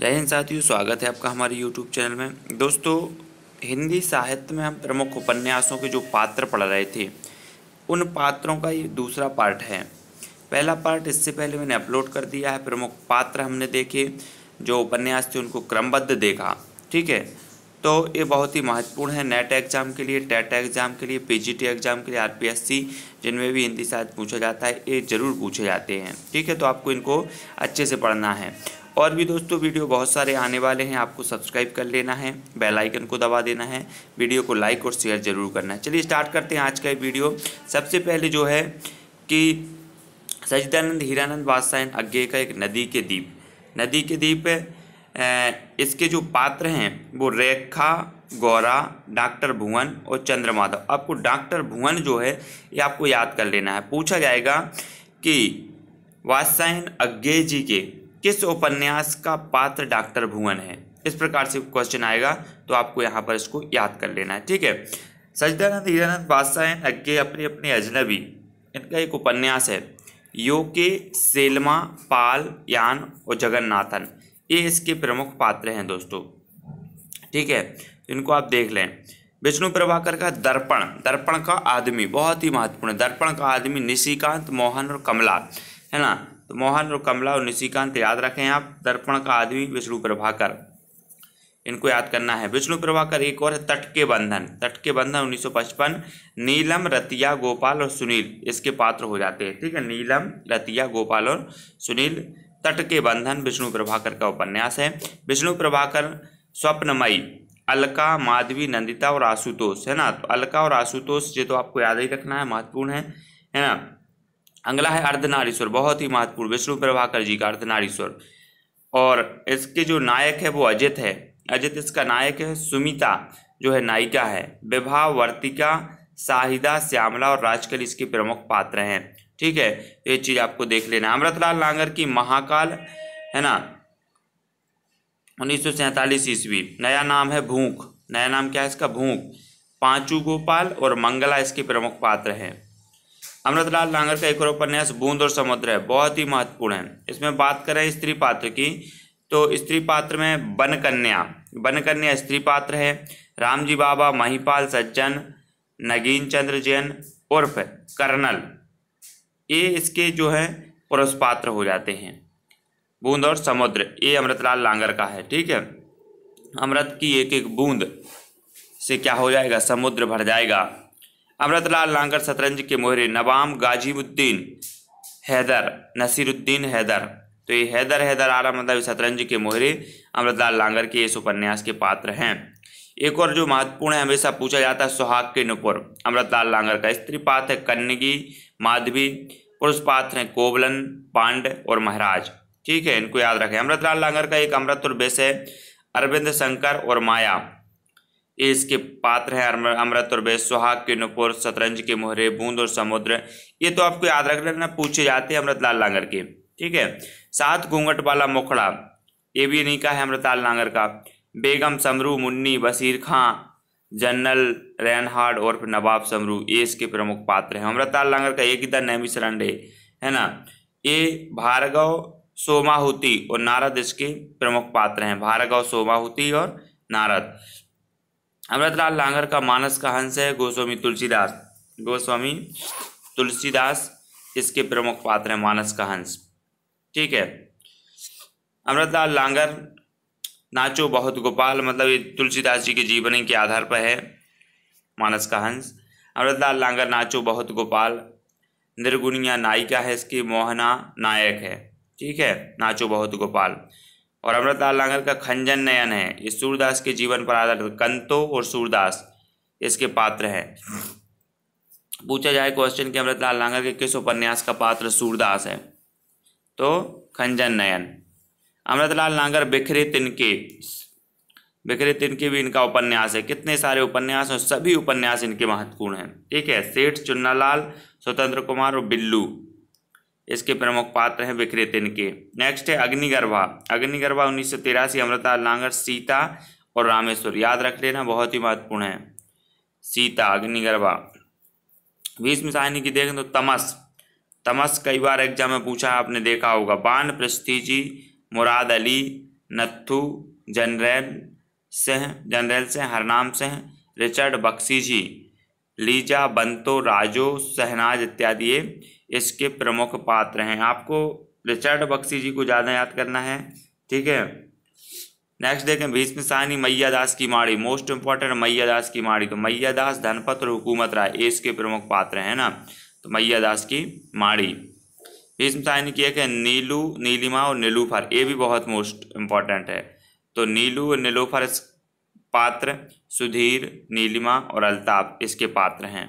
जय हिंद साथियों स्वागत है आपका हमारे यूट्यूब चैनल में दोस्तों हिंदी साहित्य में हम प्रमुख उपन्यासों के जो पात्र पढ़ रहे थे उन पात्रों का ये दूसरा पार्ट है पहला पार्ट इससे पहले मैंने अपलोड कर दिया है प्रमुख पात्र हमने देखे जो उपन्यास थे उनको क्रमबद्ध देखा ठीक है तो ये बहुत ही महत्वपूर्ण है नेट एग्ज़ाम के लिए टेट एग्ज़ाम के लिए पीजीटी एग्ज़ाम के लिए आरपीएससी जिनमें भी हिंदी साहित्य पूछा जाता है ये ज़रूर पूछे जाते हैं ठीक है तो आपको इनको अच्छे से पढ़ना है और भी दोस्तों वीडियो बहुत सारे आने वाले हैं आपको सब्सक्राइब कर लेना है बेल आइकन को दबा देना है वीडियो को लाइक और शेयर ज़रूर करना है चलिए स्टार्ट करते हैं आज का वीडियो सबसे पहले जो है कि सचिदानंद हीरानंद वादशाह अज्ञे का एक नदी के द्वीप नदी के द्वीप इसके जो पात्र हैं वो रेखा गौरा डॉक्टर भुवन और चंद्रमाधव आपको डॉक्टर भुवन जो है ये आपको याद कर लेना है पूछा जाएगा कि वासायन अज्ञे जी के किस उपन्यास का पात्र डॉक्टर भुवन है इस प्रकार से क्वेश्चन आएगा तो आपको यहाँ पर इसको याद कर लेना है ठीक है सजदानंद हीरानंद बादशाह एंड अज्ञे अपने अपने अजनबी इनका एक उपन्यास है के सेलमा पाल यान और जगन्नाथन ये इसके प्रमुख पात्र हैं दोस्तों ठीक है इनको आप देख लें विष्णु प्रभाकर का दर्पण दर्पण का आदमी बहुत ही महत्वपूर्ण दर्पण का आदमी निशिकांत मोहन और कमला है ना तो मोहन और कमला और निशिकांत याद रखें आप दर्पण का आदमी विष्णु प्रभाकर इनको याद करना है विष्णु प्रभाकर एक और है तट के बंधन तट के बंधन 1955 नीलम रतिया गोपाल और सुनील इसके पात्र हो जाते हैं ठीक है नीलम रतिया गोपाल और सुनील तट के बंधन विष्णु प्रभाकर का उपन्यास है विष्णु प्रभाकर स्वप्नमयी अलका माधवी नंदिता और आशुतोष है ना तो अलका और आशुतोष ये तो आपको याद ही रखना है महत्वपूर्ण है है ना अगला है अर्धनारीश्वर बहुत ही महत्वपूर्ण विष्णु प्रभाकर जी का अर्धनारीश्वर और इसके जो नायक है वो अजित है अजित इसका नायक है सुमिता जो है नायिका है विभा वर्तिका साहिदा श्यामला और राजकल इसके प्रमुख पात्र हैं ठीक है ये चीज आपको देख लेना अमृतलाल नांगर की महाकाल है ना उन्नीस सौ ईस्वी नया नाम है भूख नया नाम क्या है इसका भूख पांचू गोपाल और मंगला इसके प्रमुख पात्र हैं अमृतलाल लांगर का एक और उपन्यास बूंद और समुद्र है बहुत ही महत्वपूर्ण है इसमें बात करें स्त्री पात्र की तो स्त्री पात्र में बन कन्या बन कन्या स्त्री पात्र है रामजी बाबा महिपाल सज्जन नगीन चंद्र जैन उर्फ कर्नल ये इसके जो है पुरुष पात्र हो जाते हैं बूंद और समुद्र ये अमृतलाल लांगर का है ठीक है अमृत की एक एक बूंद से क्या हो जाएगा समुद्र भर जाएगा अमृतलाल लांगर शतरंज के मोहरे नवाम गाजीबुद्दीन हैदर नसीरुद्दीन हैदर तो ये हैदर हैदर आला मतलब शतरंज के मोहरे अमृतलाल लांगर के इस उपन्यास के पात्र हैं एक और जो महत्वपूर्ण है हमेशा पूछा जाता है सुहाग के नुपुर अमृतलाल लांगर का स्त्री पात्र है कन्नगी माधवी पुरुष पात्र हैं कोबलन पांड और महाराज ठीक है इनको याद रखें अमृतलाल लांगर का एक अमृत और विषय अरविंद शंकर और माया इसके पात्र हैं अमृत और बेस सुहाग के नुपुर शतरंज के मोहरे बूंद और समुद्र ये तो आपको याद रख लेना पूछे जाते हैं अमृतलाल लांगर के ठीक है सात घूंघट वाला मुखड़ा ये भी नहीं कहा है अमृतलाल लांगर का बेगम समरू मुन्नी बसीर खां जनरल रैनहार्ड और फिर नवाब समरू ये इसके प्रमुख पात्र हैं अमृतलाल लांगर का एक ही था नैमी सरंडे है ना ये भार्गव सोमाहुति और नारद इसके प्रमुख पात्र हैं भार्गव सोमाहुति और नारद अमृतलाल लांगर का मानस का हंस है गोस्वामी तुलसीदास गोस्वामी तुलसीदास इसके प्रमुख पात्र हैं मानस का हंस ठीक है अमृतलाल लांगर नाचो बहुत गोपाल मतलब ये तुलसीदास जी के जीवनी के आधार पर है मानस का हंस अमृतलाल लांगर नाचो बहुत गोपाल निर्गुणिया नायिका है इसकी मोहना नायक है ठीक है नाचो बहुत गोपाल और अमृतलाल नागर का खंजन नयन है ये सूरदास के जीवन पर आधारित कंतो और सूरदास इसके पात्र हैं पूछा जाए क्वेश्चन कि अमृतलाल नागर के किस उपन्यास का पात्र सूरदास है तो खंजन नयन अमृतलाल नागर बिखरे तिनके बिखरे तिनके भी इनका उपन्यास है कितने सारे उपन्यास और सभी उपन्यास इनके महत्वपूर्ण हैं ठीक है सेठ चुन्नालाल स्वतंत्र कुमार और बिल्लू इसके प्रमुख पात्र हैं विक्रेत के नेक्स्ट है अग्निगर्भा अग्निगर्भा उन्नीस सौ तिरासी अमृता लांगर सीता और रामेश्वर याद रख लेना बहुत ही महत्वपूर्ण है सीता अग्निगर्भा भीष्म साहनी की देखें तो तमस तमस कई बार एग्जाम में पूछा आपने देखा होगा बान प्रस्थिजी Murad Ali Nathu general Singh general Singh Harnam Singh Richard Bakshi ji Lisa Banto Rajo Shahnaz इत्यादि ये इसके प्रमुख पात्र हैं आपको रिचर्ड बक्सी जी को ज़्यादा याद करना है ठीक है नेक्स्ट देखें भीष्म साहनी मैया दास की माड़ी मोस्ट इंपॉर्टेंट मैया दास की माड़ी तो मैया दास धनपत और हुकूमत राय इसके प्रमुख पात्र हैं ना तो मैया दास की माड़ी भीष्म साहनी की एक है नीलू नीलिमा और नीलूफर ये भी बहुत मोस्ट इम्पॉर्टेंट है तो नीलू और नीलूफर पात्र सुधीर नीलिमा और अल्ताफ इसके पात्र हैं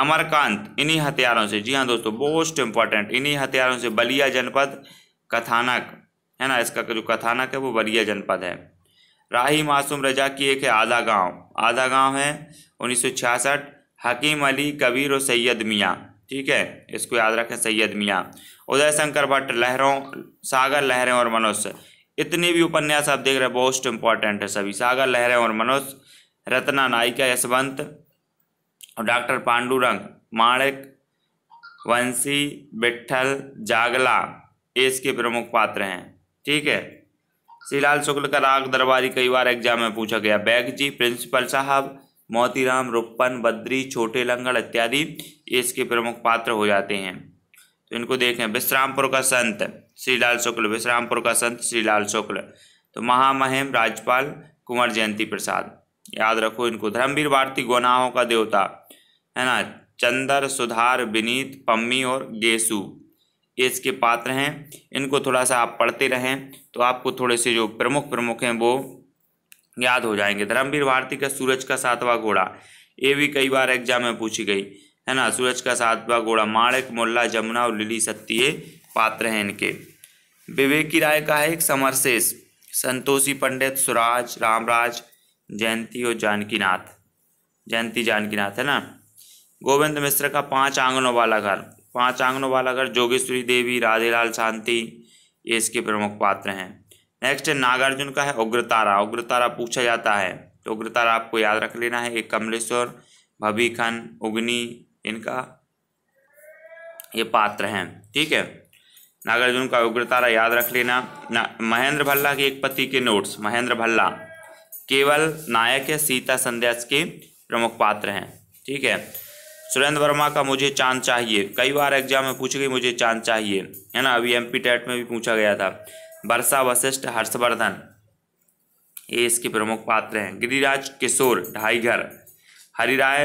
अमरकांत इन्हीं हथियारों से जी हाँ दोस्तों मोस्ट इम्पॉर्टेंट इन्हीं हथियारों से बलिया जनपद कथानक है ना इसका जो कथानक है वो बलिया जनपद है राही मासूम रजा की एक है आधा गांव आधा गांव है 1966 हकीम अली कबीर और सैयद मियाँ ठीक है इसको याद रखें सैयद मियाँ उदय शंकर भट्ट लहरों सागर लहरें और मनुष्य इतने भी उपन्यास आप देख रहे हैं मोस्ट इम्पॉर्टेंट है सभी सागर लहरें और मनुष्य रत्ना नायिका यशवंत और डॉक्टर पांडुरंग माणिक वंशी बिट्ठल जागला इसके प्रमुख पात्र हैं ठीक है श्रीलाल शुक्ल का राग दरबारी कई बार एग्जाम में पूछा गया बैग जी प्रिंसिपल साहब मोतीराम रुपन बद्री छोटे लंगड़ इत्यादि इसके प्रमुख पात्र हो जाते हैं तो इनको देखें विश्रामपुर का संत श्रीलाल शुक्ल विश्रामपुर का संत श्रीलाल शुक्ल तो महामहिम राज्यपाल कुंवर जयंती प्रसाद याद रखो इनको धर्मवीर भारती गुनाहों का देवता है ना चंदर सुधार विनीत पम्मी और गेसु इसके पात्र हैं इनको थोड़ा सा आप पढ़ते रहें तो आपको थोड़े से जो प्रमुख प्रमुख हैं वो याद हो जाएंगे धर्मवीर भारती का सूरज का सातवां घोड़ा ये भी कई बार एग्जाम में पूछी गई है ना सूरज का सातवां घोड़ा माणक मुल्ला जमुना और लिली सत्ती ये पात्र हैं इनके विवेकी राय का है एक समरसेस संतोषी पंडित सुराज रामराज जयंती और जानकीनाथ जयंती जानकीनाथ है ना गोविंद मिश्र का पांच आंगनों वाला घर पांच आंगनों वाला घर जोगेश्वरी देवी राधेलाल शांति ये इसके प्रमुख पात्र हैं नेक्स्ट है नागार्जुन का है उग्रतारा उग्रतारा पूछा जाता है तो उग्रतारा आपको याद रख लेना है एक कमलेश्वर खन उग्नि इनका ये पात्र हैं ठीक है नागार्जुन का उग्रतारा याद रख लेना महेंद्र भल्ला के एक पति के नोट्स महेंद्र भल्ला केवल नायक है सीता संदेश के प्रमुख पात्र हैं ठीक है सुरेंद्र वर्मा का मुझे चांद चाहिए कई बार एग्जाम में पूछ गई मुझे चांद चाहिए है ना अभी एम पी टेट में भी पूछा गया था वर्षा वशिष्ठ हर्षवर्धन ये इसके प्रमुख पात्र हैं गिरिराज किशोर ढाईघर हरिराय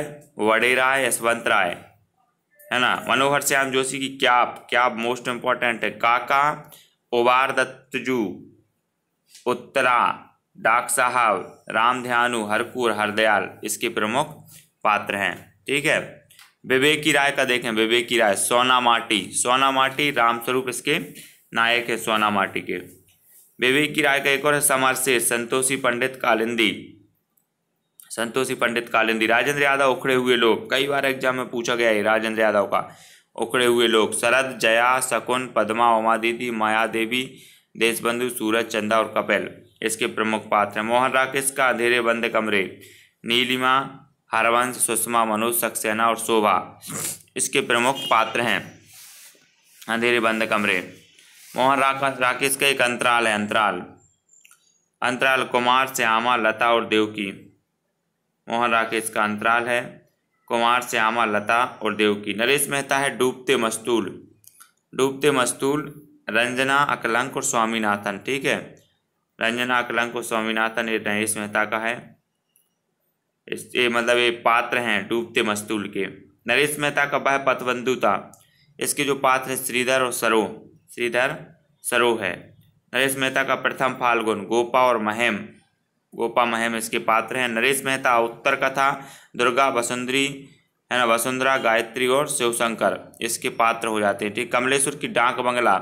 वडेराय यशवंत राय है ना मनोहर श्याम जोशी की क्या क्या मोस्ट इम्पॉर्टेंट है काका ओबार दत्तजू उत्तरा डाक साहब राम ध्यानु हरकूर हरदयाल इसके प्रमुख पात्र हैं ठीक है विवेक की राय का देखें विवेक की राय सोना माटी सोना माटी रामस्वरूप इसके नायक है सोना माटी के विवेक की राय का एक और है समर से संतोषी पंडित कालिंदी संतोषी पंडित कालिंदी राजेंद्र यादव उखड़े हुए लोग कई बार एग्जाम में पूछा गया है राजेंद्र यादव का उखड़े हुए लोग शरद जया शकुन पदमा उमा दीदी माया देवी देशबंधु सूरज चंदा और कपिल इसके प्रमुख पात्र मोहन राकेश का अंधेरे बंद कमरे नीलिमा हरवंश सुषमा मनोज सक्सेना और शोभा इसके प्रमुख पात्र हैं अंधेरे बंद कमरे मोहन राकेश राकेश का एक अंतराल है अंतराल अंतराल कुमार श्यामा लता और देवकी मोहन राकेश का अंतराल है कुमार श्यामा लता और देवकी नरेश मेहता है डूबते मस्तूल डूबते मस्तूल रंजना अकलंक और स्वामीनाथन ठीक है रंजना अकलंक और स्वामीनाथन ये नरेश मेहता का है इस ये मतलब ये पात्र हैं डूबते मस्तूल के नरेश मेहता का वह पथबंधु था इसके जो पात्र हैं श्रीधर और सरोह श्रीधर सरोह है नरेश मेहता का प्रथम फाल्गुन गोपा और महेम गोपा महेम इसके पात्र हैं नरेश मेहता उत्तर कथा दुर्गा वसुंधरी है ना वसुंधरा गायत्री और शिवशंकर इसके पात्र हो जाते हैं ठीक कमलेश्वर की डाक बंगला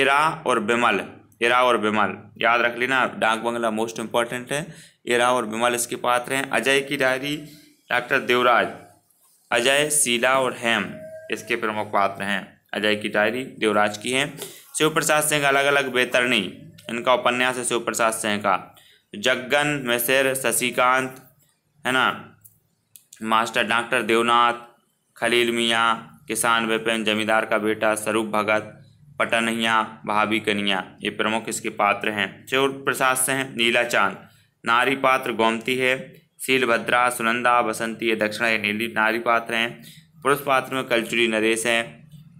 इरा और बिमल एराव और बेमाल याद रख लेना डाक बंगला मोस्ट इम्पॉर्टेंट है इरा और बेमाल इसके पात्र हैं अजय की डायरी डॉक्टर देवराज अजय शीला और हेम इसके प्रमुख पात्र हैं अजय की डायरी देवराज की है शिव प्रसाद सिंह अलग अलग बेतरणी इनका उपन्यास है शिव प्रसाद सिंह का जगन मैसेर शशिकांत है ना मास्टर डॉक्टर देवनाथ खलील मियाँ किसान विपिन जमींदार का बेटा स्वरूप भगत पटनहिया भाभी कनिया ये प्रमुख इसके पात्र हैं चोर प्रसाद से हैं नीला चांद नारी पात्र गोमती है शीलभद्रा सुनंदा बसंती ये दक्षिणा ये नीली नारी पात्र हैं पुरुष पात्र में कलचुरी नरेश हैं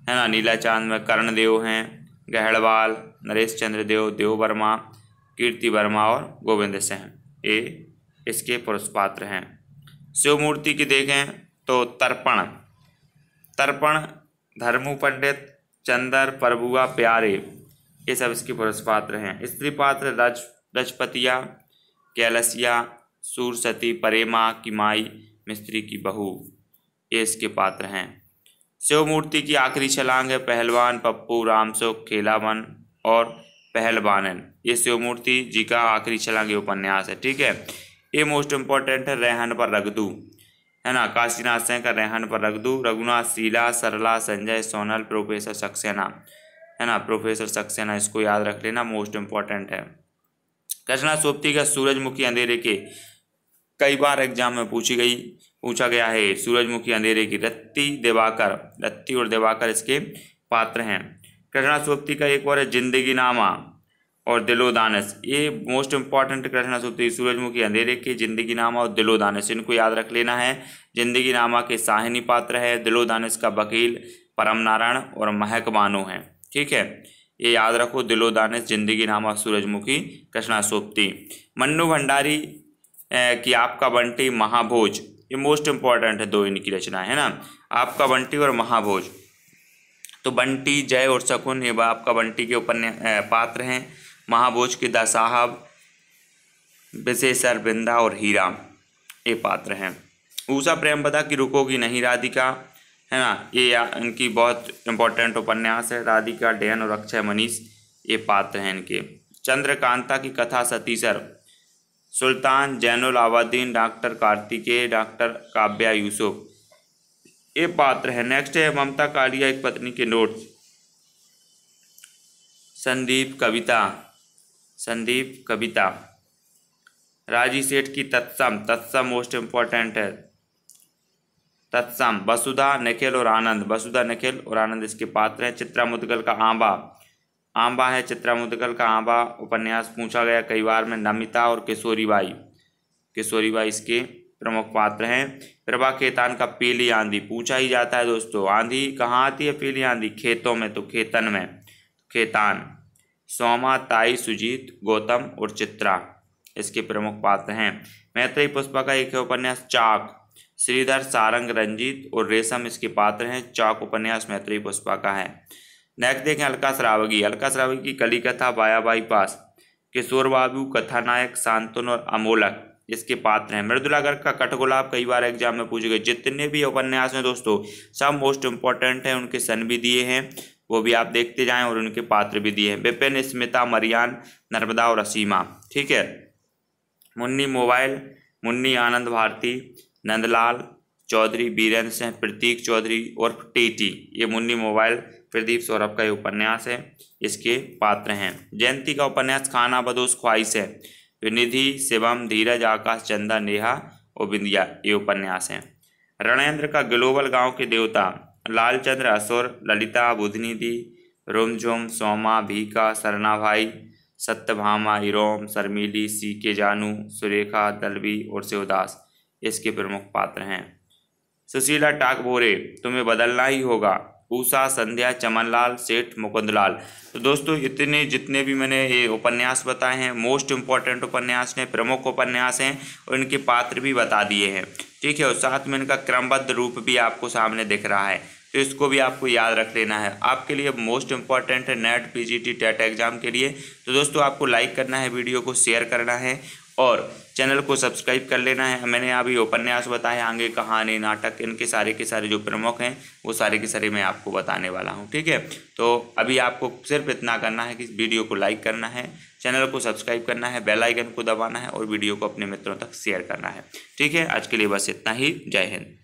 है ना नीला चांद में कर्णदेव हैं गहड़वाल नरेश चंद्र देव देव वर्मा कीर्ति वर्मा और गोविंद सिंह ये इसके पुरुष पात्र हैं शिवमूर्ति की देखें तो तर्पण तर्पण धर्मू पंडित चंदर प्रभुआ प्यारे ये सब इसके पुरुष पात्र हैं स्त्री पात्र रज रजपतिया कैलसिया सूरसती परेमा की माई मिस्त्री की बहू ये इसके पात्र हैं शिवमूर्ति की आखिरी छलांग है पहलवान पप्पू रामसुख खेलावन और पहलवानन ये शिवमूर्ति जी का आखिरी छलांग उपन्यास है ठीक है ये मोस्ट इम्पॉर्टेंट है रहन पर रगदू है ना काशीनाथ सिंह का रहन पर रख दू रघुनाथ शीला सरला संजय सोनल प्रोफेसर सक्सेना है ना प्रोफेसर सक्सेना इसको याद रख लेना मोस्ट इम्पॉर्टेंट है कृष्णा सोप्ती का सूरजमुखी अंधेरे के कई बार एग्जाम में पूछी गई पूछा गया है सूरजमुखी अंधेरे की रत्ती देवाकर रत्ती और देवाकर इसके पात्र हैं कृष्णा सोप्ती का एक और है जिंदगी नामा और दिलोदानस ये मोस्ट इंपॉर्टेंट कृष्णा सूत्र सूरजमुखी अंधेरे के जिंदगी नामा और दिलोदानस इनको याद रख लेना है जिंदगी नामा के साहिनी पात्र है दिलोदानस का वकील परम नारायण और महक बानो है ठीक है ये याद रखो दिलोदानस जिंदगी नामा सूरजमुखी कृष्णा सोप्ति मन्नू भंडारी की आपका बंटी महाभोज ये मोस्ट इम्पॉर्टेंट है दो इनकी रचना है ना आपका बंटी और महाभोज तो बंटी जय और शकुन ये आपका बंटी के उपन्या पात्र हैं महाभोज के दा साहब विशेष बिंदा और हीरा ये पात्र हैं ऊषा प्रेमपदा की रुकोगी नहीं राधिका है ना ये इनकी बहुत इंपॉर्टेंट उपन्यास है राधिका डैन और अक्षय मनीष ये पात्र हैं इनके चंद्रकांता की कथा सतीसर सुल्तान जैनुल आबादीन डॉक्टर कार्तिकेय डॉक्टर काव्या यूसुफ ये पात्र है नेक्स्ट है ममता कालिया एक पत्नी के नोट्स संदीप कविता संदीप कविता राजी सेठ की तत्सम तत्सम मोस्ट इम्पॉर्टेंट है तत्सम वसुधा निखिल और आनंद वसुधा निखिल और आनंद इसके पात्र हैं चित्रा मुदगल का आंबा आंबा है चित्रा मुदगल का आंबा उपन्यास पूछा गया कई बार में नमिता और किशोरी बाई किशोरी बाई इसके प्रमुख पात्र हैं प्रभा खेतान का पीली आंधी पूछा ही जाता है दोस्तों आंधी कहाँ आती है पीली आंधी खेतों में तो खेतन में खेतान सोमा ताई सुजीत गौतम और चित्रा इसके प्रमुख पात्र हैं मैत्री पुष्पा का एक उपन्यास चाक श्रीधर सारंग रंजीत और रेशम इसके पात्र हैं चाक उपन्यास मैत्री पुष्पा का है नेक्स्ट देखें अलका श्रावगी अलका श्रावगी की कली कथा बाया बाईपास किशोर बाबू कथानायक सांतन और अमोलक इसके पात्र हैं मृदुलागर का का कठगुलाब कई बार एग्जाम में पूछे गए जितने भी उपन्यास हैं दोस्तों सब मोस्ट इम्पॉर्टेंट हैं उनके सन भी दिए हैं वो भी आप देखते जाएं और उनके पात्र भी दिए हैं विपिन स्मिता मरियान नर्मदा और असीमा ठीक है मुन्नी मोबाइल मुन्नी आनंद भारती नंदलाल चौधरी बीरेंद्र सिंह प्रतीक चौधरी और टीटी ये मुन्नी मोबाइल प्रदीप सौरभ का ये उपन्यास है इसके पात्र हैं जयंती का उपन्यास खाना बदोश ख्वाहिश है जो निधि शिवम धीरज आकाश चंदा नेहा और बिंदिया ये उपन्यास हैं रणेंद्र का ग्लोबल गांव के देवता लालचंद्र असुर ललिता बुधनिधि रोमझोम सोमा भीका सत्य सत्यभामा इरोम शर्मीली सी के जानू सुरेखा दलवी और शिवदास इसके प्रमुख पात्र हैं सुशीला टाकबोरे तुम्हें बदलना ही होगा उषा संध्या चमनलाल सेठ मुकुंदलाल तो दोस्तों इतने जितने भी मैंने ये उपन्यास बताए हैं मोस्ट इम्पॉर्टेंट उपन्यास ने प्रमुख उपन्यास हैं और इनके पात्र भी बता दिए हैं ठीक है और साथ में इनका क्रमबद्ध रूप भी आपको सामने दिख रहा है तो इसको भी आपको याद रख लेना है आपके लिए मोस्ट इम्पॉर्टेंट है नेट पीजीटी टेट एग्जाम के लिए तो दोस्तों आपको लाइक करना है वीडियो को शेयर करना है और चैनल को सब्सक्राइब कर लेना है मैंने अभी उपन्यास बताए आगे कहानी नाटक इनके सारे के सारे जो प्रमुख हैं वो सारे के सारे मैं आपको बताने वाला हूँ ठीक है तो अभी आपको सिर्फ इतना करना है कि वीडियो को लाइक करना है चैनल को सब्सक्राइब करना है बेल आइकन को दबाना है और वीडियो को अपने मित्रों तक शेयर करना है ठीक है आज के लिए बस इतना ही जय हिंद